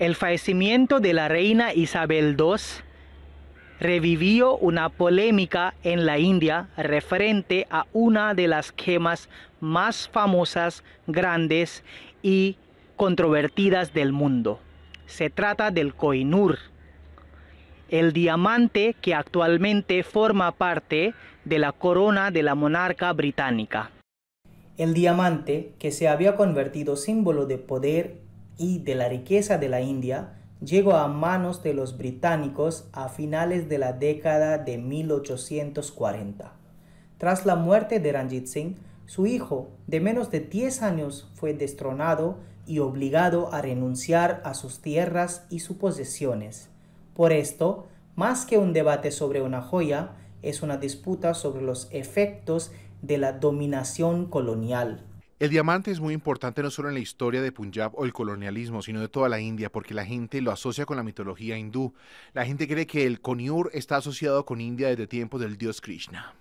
El fallecimiento de la reina Isabel II revivió una polémica en la India referente a una de las gemas más famosas, grandes y controvertidas del mundo. Se trata del Koinur, el diamante que actualmente forma parte de la corona de la monarca británica. El diamante, que se había convertido símbolo de poder y de la riqueza de la India llegó a manos de los británicos a finales de la década de 1840. Tras la muerte de Ranjit Singh, su hijo, de menos de 10 años, fue destronado y obligado a renunciar a sus tierras y sus posesiones. Por esto, más que un debate sobre una joya, es una disputa sobre los efectos de la dominación colonial. El diamante es muy importante no solo en la historia de Punjab o el colonialismo, sino de toda la India, porque la gente lo asocia con la mitología hindú. La gente cree que el coniur está asociado con India desde tiempos del dios Krishna.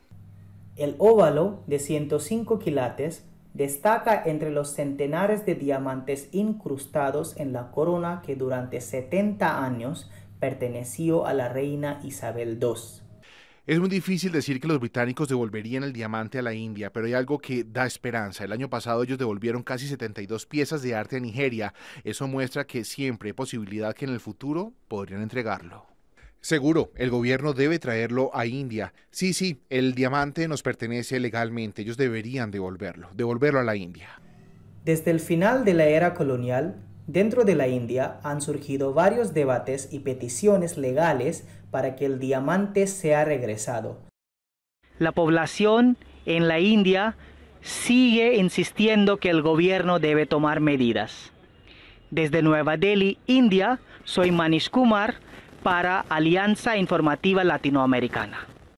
El óvalo de 105 quilates destaca entre los centenares de diamantes incrustados en la corona que durante 70 años perteneció a la reina Isabel II. Es muy difícil decir que los británicos devolverían el diamante a la India, pero hay algo que da esperanza. El año pasado ellos devolvieron casi 72 piezas de arte a Nigeria. Eso muestra que siempre hay posibilidad que en el futuro podrían entregarlo. Seguro, el gobierno debe traerlo a India. Sí, sí, el diamante nos pertenece legalmente, ellos deberían devolverlo, devolverlo a la India. Desde el final de la era colonial, Dentro de la India han surgido varios debates y peticiones legales para que el diamante sea regresado. La población en la India sigue insistiendo que el gobierno debe tomar medidas. Desde Nueva Delhi, India, soy Manish Kumar para Alianza Informativa Latinoamericana.